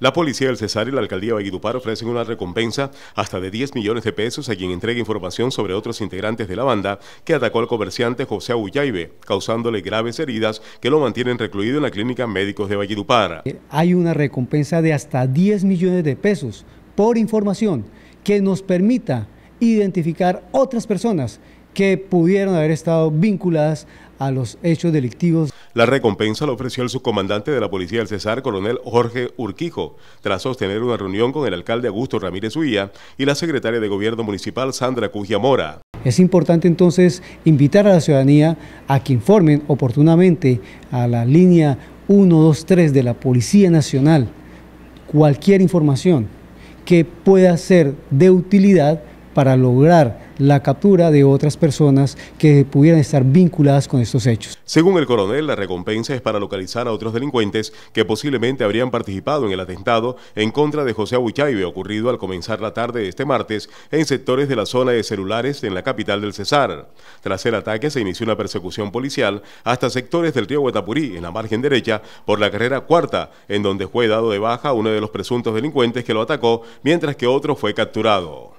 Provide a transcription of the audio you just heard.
La policía del Cesar y la alcaldía de Valledupar ofrecen una recompensa hasta de 10 millones de pesos a quien entregue información sobre otros integrantes de la banda que atacó al comerciante José Agullaibe, causándole graves heridas que lo mantienen recluido en la clínica Médicos de Valledupar. Hay una recompensa de hasta 10 millones de pesos por información que nos permita identificar otras personas que pudieron haber estado vinculadas a los hechos delictivos. La recompensa la ofreció el subcomandante de la Policía del Cesar, coronel Jorge Urquijo, tras sostener una reunión con el alcalde Augusto Ramírez Uía y la secretaria de Gobierno Municipal, Sandra Cugia Mora. Es importante entonces invitar a la ciudadanía a que informen oportunamente a la línea 123 de la Policía Nacional cualquier información que pueda ser de utilidad para lograr la captura de otras personas que pudieran estar vinculadas con estos hechos. Según el coronel, la recompensa es para localizar a otros delincuentes que posiblemente habrían participado en el atentado en contra de José Abuchaibe ocurrido al comenzar la tarde de este martes en sectores de la zona de celulares en la capital del Cesar. Tras el ataque se inició una persecución policial hasta sectores del río Guatapurí, en la margen derecha, por la carrera cuarta, en donde fue dado de baja uno de los presuntos delincuentes que lo atacó, mientras que otro fue capturado.